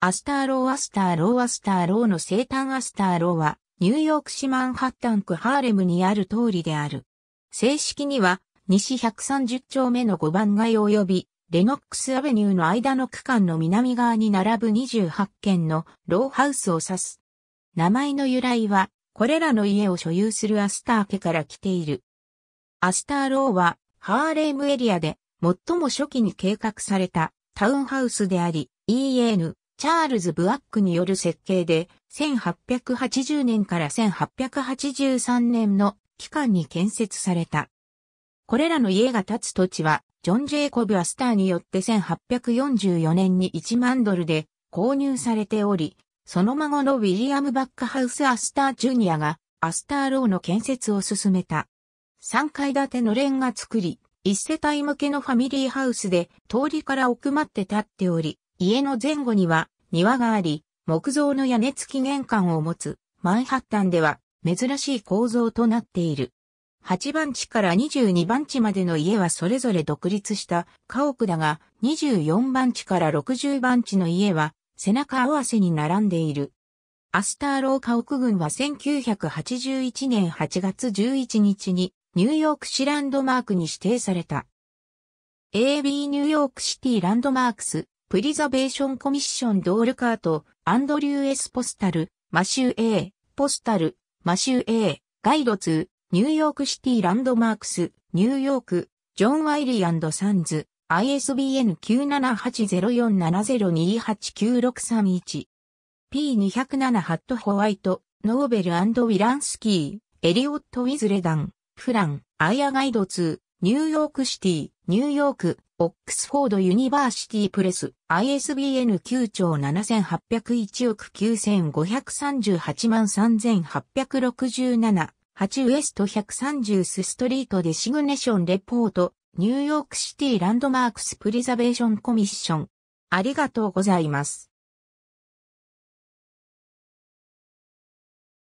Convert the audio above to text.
アスターローアスターローアスターローの生誕アスターローは、ニューヨーク市マンハッタン区ハーレムにある通りである。正式には、西130丁目の5番街及び、レノックスアベニューの間の区間の南側に並ぶ28軒のローハウスを指す。名前の由来は、これらの家を所有するアスター家から来ている。アスターローは、ハーレムエリアで、最も初期に計画されたタウンハウスであり、EN チャールズ・ブワックによる設計で、1880年から1883年の期間に建設された。これらの家が建つ土地は、ジョン・ジェイコブ・アスターによって1844年に1万ドルで購入されており、その孫のウィリアム・バックハウス・アスター・ジュニアが、アスター・ローの建設を進めた。3階建てのレンガ作り、1世帯向けのファミリーハウスで、通りから奥まって建っており、家の前後には庭があり、木造の屋根付き玄関を持つマンハッタンでは珍しい構造となっている。8番地から22番地までの家はそれぞれ独立した家屋だが、24番地から60番地の家は背中合わせに並んでいる。アスターロー家屋群は1981年8月11日にニューヨーク市ランドマークに指定された。AB ニューヨークシティランドマークスプリザベーションコミッションドールカート、アンドリュー・エス・ポスタル、マシュー・エー、ポスタル、マシュー・エー、ガイド2、ニューヨークシティランドマークス、ニューヨーク、ジョン・ワイリーサンズ、ISBN 9780470289631。P207 ハット・ホワイト、ノーベルウィランスキー、エリオット・ウィズレダン、フラン、アイアガイド2、ニューヨークシティ、ニューヨーク、オックスフォード・ユニバーシティ・プレス、ISBN 9兆7801億9538万3867、チウエスト130スストリートデシグネションレポート、ニューヨークシティランドマークスプリザベーションコミッション。ありがとうございます。